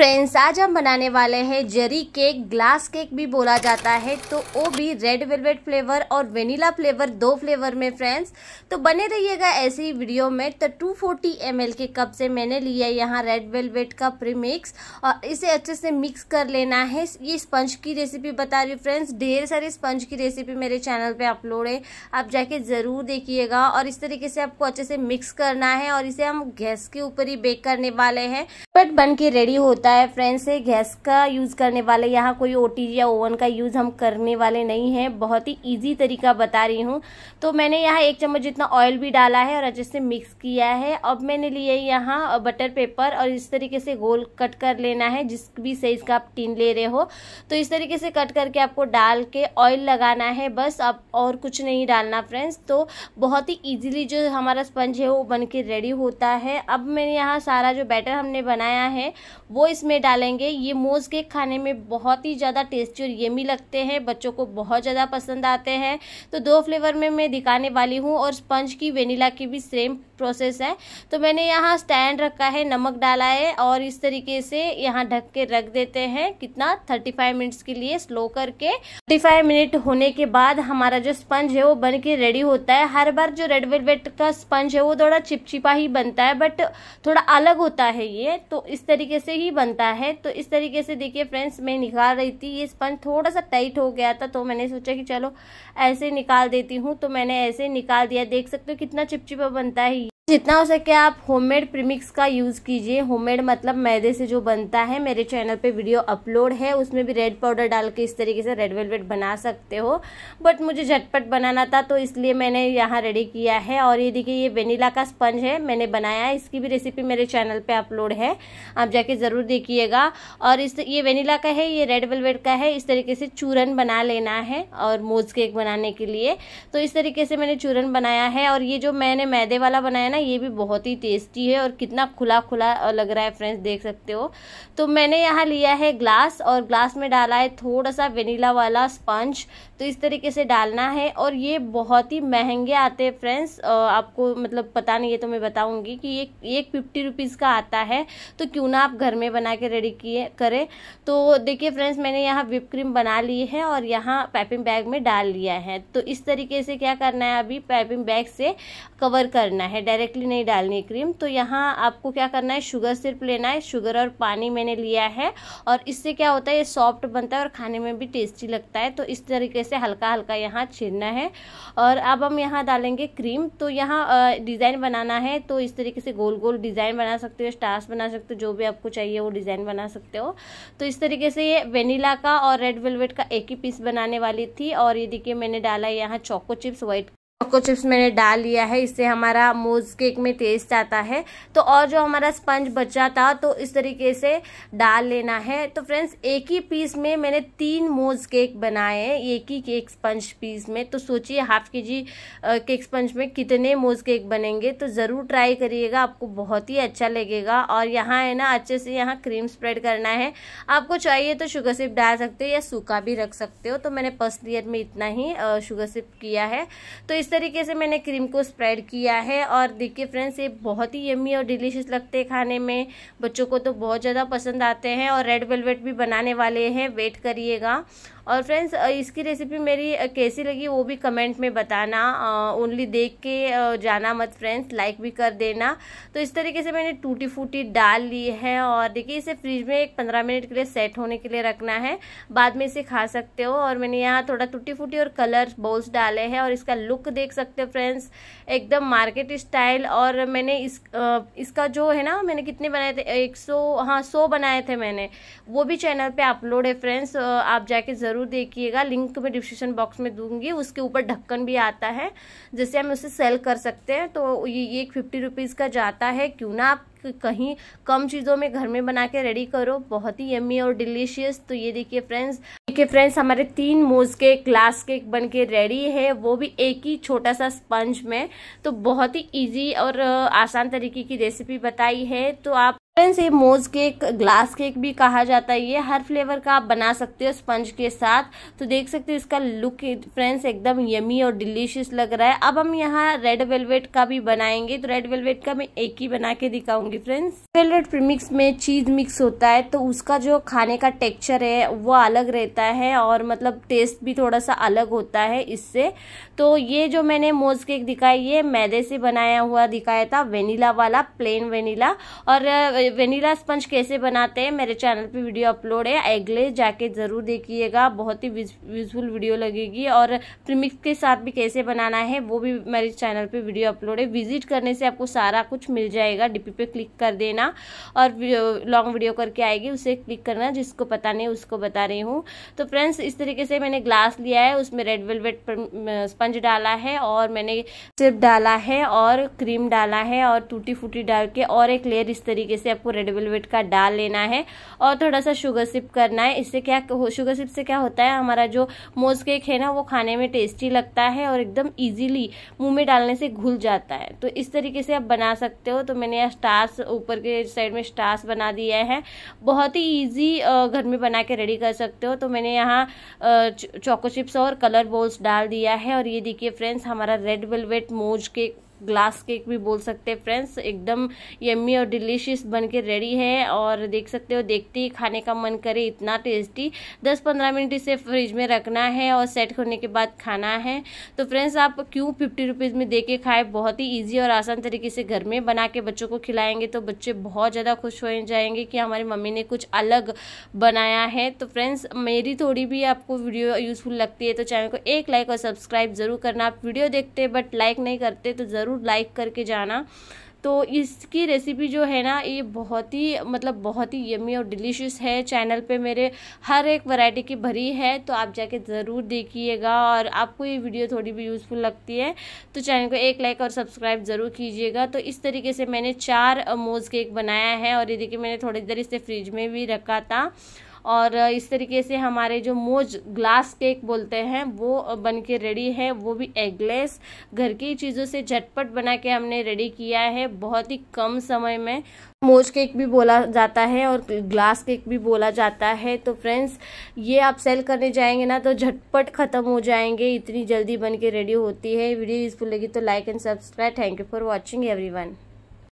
friends आज हम बनाने वाले हैं जरी केक ग्लास केक भी बोला जाता है तो वो भी रेड वेलवेट फ्लेवर और वेनिला फ्लेवर दो फ्लेवर में फ्रेंड्स तो बने रहिएगा ऐसे ही वीडियो में तो 240 फोर्टी के कप से मैंने लिया यहाँ रेड वेलवेट का प्रीमिक्स और इसे अच्छे से मिक्स कर लेना है ये स्पंज की रेसिपी बता रही फ्रेंड्स ढेर सारी स्पंज की रेसिपी मेरे चैनल पर अपलोड है आप जाके ज़रूर देखिएगा और इस तरीके से आपको अच्छे से मिक्स करना है और इसे हम गैस के ऊपर ही बेक करने वाले हैं बट बन के रेडी होता होता है फ्रेंड्स गैस का यूज़ करने वाले यहाँ कोई ओ या ओवन का यूज़ हम करने वाले नहीं हैं बहुत ही ईजी तरीका बता रही हूँ तो मैंने यहाँ एक चम्मच जितना ऑयल भी डाला है और अच्छे से मिक्स किया है अब मैंने लिए यहाँ बटर पेपर और इस तरीके से गोल कट कर लेना है जिस भी साइज़ का आप टिन ले रहे हो तो इस तरीके से कट करके आपको डाल के ऑयल लगाना है बस अब और कुछ नहीं डालना फ्रेंड्स तो बहुत ही ईजिली जो हमारा स्पंज है वो बन के रेडी होता है अब मैंने यहाँ सारा जो बैटर हमने बनाया है वो इस इसमें डालेंगे ये मोज केक खाने में बहुत ही ज़्यादा टेस्टी और यमी लगते हैं बच्चों को बहुत ज़्यादा पसंद आते हैं तो दो फ्लेवर में मैं दिखाने वाली हूँ और स्पंज की वेनिला की भी सेम प्रोसेस है तो मैंने यहाँ स्टैंड रखा है नमक डाला है और इस तरीके से यहाँ ढक के रख देते हैं कितना थर्टी फाइव मिनट्स के लिए स्लो करके थर्टी फाइव मिनट होने के बाद हमारा जो स्पंज है वो बन के रेडी होता है हर बार जो रेड वेलवेट का स्पंज है वो थोड़ा चिपचिपा ही बनता है बट थोड़ा अलग होता है ये तो इस तरीके से ही बनता है तो इस तरीके से देखिए फ्रेंड्स मैं निकाल रही थी ये स्पंज थोड़ा सा टाइट हो गया था तो मैंने सोचा कि चलो ऐसे निकाल देती हूँ तो मैंने ऐसे निकाल दिया देख सकते हो कितना चिपचिपा बनता है जितना हो सके आप होममेड प्रीमिक्स का यूज़ कीजिए होममेड मतलब मैदे से जो बनता है मेरे चैनल पे वीडियो अपलोड है उसमें भी रेड पाउडर डाल के इस तरीके से रेड वेलवेट बना सकते हो बट मुझे झटपट बनाना था तो इसलिए मैंने यहाँ रेडी किया है और ये देखिए ये वेनीला का स्पंज है मैंने बनाया है इसकी भी रेसिपी मेरे चैनल पर अपलोड है आप जाके ज़रूर देखिएगा और इस ये वेनीला का है ये रेड वेलवेट का है इस तरीके से चूरन बना लेना है और मोज केक बनाने के लिए तो इस तरीके से मैंने चूरन बनाया है और ये जो मैंने मैदे वाला बनाया ना है ये भी बहुत ही टेस्टी है और कितना खुला खुला लग रहा है फ्रेंड्स देख सकते हो तो मैंने यहाँ लिया है ग्लास और ग्लास में डाला है थोड़ा सा वेनीला वाला स्पंज तो इस तरीके से डालना है और ये बहुत ही महंगे आते हैं फ्रेंड्स आपको मतलब पता नहीं है तो मैं बताऊँगी कि ये एक फिफ्टी रुपीज़ का आता है तो क्यों ना आप घर में बना के रेडी किए करें तो देखिए फ्रेंड्स मैंने यहाँ विप क्रीम बना ली है और यहाँ पैपिंग बैग में डाल लिया है तो इस तरीके से क्या करना है अभी पैपिंग बैग से कवर करना है डायरेक्ट डायरेक्टली नहीं डालनी क्रीम तो यहाँ आपको क्या करना है शुगर सिर्फ लेना है शुगर और पानी मैंने लिया है और इससे क्या होता है ये सॉफ्ट बनता है और खाने में भी टेस्टी लगता है तो इस तरीके से हल्का हल्का यहाँ छीनना है और अब हम यहाँ डालेंगे क्रीम तो यहाँ डिज़ाइन बनाना है तो इस तरीके से गोल गोल डिज़ाइन बना सकते हो स्टार्स बना सकते हो जो भी आपको चाहिए वो डिज़ाइन बना सकते हो तो इस तरीके से ये वेनीला का और रेड वेलवेट का एक ही पीस बनाने वाली थी और ये देखिए मैंने डाला यहाँ choco chips white choco chips मैंने डाल लिया है इससे हमारा मोज केक में टेस्ट आता है तो और जो हमारा स्पंज बचा था तो इस तरीके से डाल लेना है तो फ्रेंड्स एक ही पीस में मैंने तीन मोज केक बनाए हैं एक ही केक स्पंज पीस में तो सोचिए हाफ के जी केक स्पंज में कितने मोज केक बनेंगे तो ज़रूर ट्राई करिएगा आपको बहुत ही अच्छा लगेगा और यहाँ है ना अच्छे से यहाँ क्रीम स्प्रेड करना है आपको चाहिए तो शुगर सिप डाल सकते हो या सूखा भी रख सकते हो तो मैंने फर्स्ट ईयर में इतना ही शुगर सिप किया है तो इस तरीके से मैंने क्रीम को स्प्रेड किया है और देखिए फ्रेंड्स ये बहुत ही यम्मी और डिलीशियस लगते हैं खाने में बच्चों को तो बहुत ज़्यादा पसंद आते हैं और रेड वेलवेट भी बनाने वाले हैं वेट करिएगा और फ्रेंड्स इसकी रेसिपी मेरी कैसी लगी वो भी कमेंट में बताना ओनली देख के जाना मत फ्रेंड्स लाइक भी कर देना तो इस तरीके से मैंने टूटी फूटी डाल ली है और देखिए इसे फ्रिज में एक पंद्रह मिनट के लिए सेट होने के लिए रखना है बाद में इसे खा सकते हो और मैंने यहाँ थोड़ा टूटी फूटी और कलर बॉल्स डाले हैं और इसका लुक देख सकते हो फ्रेंड्स एकदम मार्केट स्टाइल और मैंने इस इसका जो है ना मैंने कितने बनाए थे एक सौ हाँ सौ बनाए थे मैंने वो भी चैनल पर अपलोड है फ्रेंड्स आप जाके ज़रूर ज़रूर देखिएगा लिंक मैं डिस्क्रिप्शन बॉक्स में दूंगी उसके ऊपर ढक्कन भी आता है जिससे हम उसे सेल कर सकते हैं तो ये एक फिफ्टी रुपीज़ का जाता है क्यों ना आप कहीं कम चीज़ों में घर में बना के रेडी करो बहुत ही यम्मी और डिलीशियस तो ये देखिए फ्रेंड्स देखिए फ्रेंड्स हमारे तीन मोज के ग्लास केक बन के रेडी है वो भी एक ही छोटा सा स्पंज में तो बहुत ही ईजी और आसान तरीके की रेसिपी बताई है तो आप फ्रेंड्स ये मोज केक ग्लास केक भी कहा जाता है ये हर फ्लेवर का आप बना सकते हो स्पंज के साथ तो देख सकते हो इसका लुक फ्रेंड्स एकदम यमी और डिलीशियस लग रहा है अब हम यहाँ रेड वेलवेट का भी बनाएंगे तो रेड वेलवेट का मैं एक ही बना के दिखाऊंगी होंगी फ्रेंड्स सेलरेट प्रीमिक्स में चीज मिक्स होता है तो उसका जो खाने का टेक्सचर है वो अलग रहता है और मतलब टेस्ट भी थोड़ा सा अलग होता है इससे तो ये जो मैंने मोज केक दिखाई ये मैदे से बनाया हुआ दिखाया था वेनीला वाला प्लेन वेनीला और वेनीला स्पंज कैसे बनाते हैं मेरे चैनल पे वीडियो अपलोड है अगले जाके ज़रूर देखिएगा बहुत ही यूजफुल वीडियो लगेगी और प्रीमिक्स के साथ भी कैसे बनाना है वो भी मेरे चैनल पे वीडियो अपलोड है विजिट करने से आपको सारा कुछ मिल जाएगा डीपी पे क्लिक क्लिक कर देना और लॉन्ग वीडियो करके आएगी उसे क्लिक करना जिसको पता नहीं उसको बता रही हूँ तो फ्रेंड्स इस तरीके से मैंने ग्लास लिया है उसमें रेड वेलवेट स्पंज डाला है और मैंने सिर्फ डाला है और क्रीम डाला है और टूटी फूटी डाल के और एक लेयर इस तरीके से आपको रेड वेलवेट का डाल लेना है और थोड़ा सा शुगर सिप करना है इससे क्या शुगर सिप से क्या होता है हमारा जो मोज केक है ना वो खाने में टेस्टी लगता है और एकदम ईजिली मुंह में डालने से घुल जाता है तो इस तरीके से आप बना सकते हो तो मैंने यहाँ स्टार्स ऊपर के साइड में स्टार्स बना दिया है बहुत ही ईजी घर में बना के रेडी कर सकते हो तो मैंने यहाँ चोको चिप्स और कलर बॉल्स डाल दिया है और ये देखिए फ्रेंड्स हमारा रेड वेलवेट मोज केक ग्लास केक भी बोल सकते हैं फ्रेंड्स एकदम यम्मी और डिलीशियस बन के रेडी है और देख सकते हो देखते ही खाने का मन करे इतना टेस्टी दस पंद्रह मिनट इसे फ्रिज में रखना है और सेट होने के बाद खाना है तो फ्रेंड्स आप क्यों फिफ्टी रुपीज़ में दे के खाए बहुत ही ईजी और आसान तरीके से घर में बना के बच्चों को खिलाएंगे तो बच्चे बहुत ज़्यादा खुश हो जाएंगे कि हमारी मम्मी ने कुछ अलग बनाया है तो फ्रेंड्स मेरी थोड़ी भी आपको वीडियो यूज़फुल लगती है तो चैनल को एक लाइक और सब्सक्राइब ज़रूर करना आप वीडियो देखते बट लाइक नहीं करते तो ज़रूर ज़रूर लाइक करके जाना तो इसकी रेसिपी जो है ना ये बहुत ही मतलब बहुत ही यमी और डिलीशियस है चैनल पे मेरे हर एक वैरायटी की भरी है तो आप जाके ज़रूर देखिएगा और आपको ये वीडियो थोड़ी भी यूज़फुल लगती है तो चैनल को एक लाइक और सब्सक्राइब ज़रूर कीजिएगा तो इस तरीके से मैंने चार मोज़ केक बनाया है और ये देखिए मैंने थोड़ी देर इसे फ्रिज में भी रखा था और इस तरीके से हमारे जो मोज ग्लास केक बोलते हैं वो बन के रेडी है वो भी एगलेस घर की चीज़ों से झटपट बना के हमने रेडी किया है बहुत ही कम समय में मोज केक भी बोला जाता है और ग्लास केक भी बोला जाता है तो फ्रेंड्स ये आप सेल करने जाएंगे ना तो झटपट ख़त्म हो जाएंगे इतनी जल्दी बन के रेडी होती है वीडियो यूज़फुल लगी तो like and subscribe thank you for watching every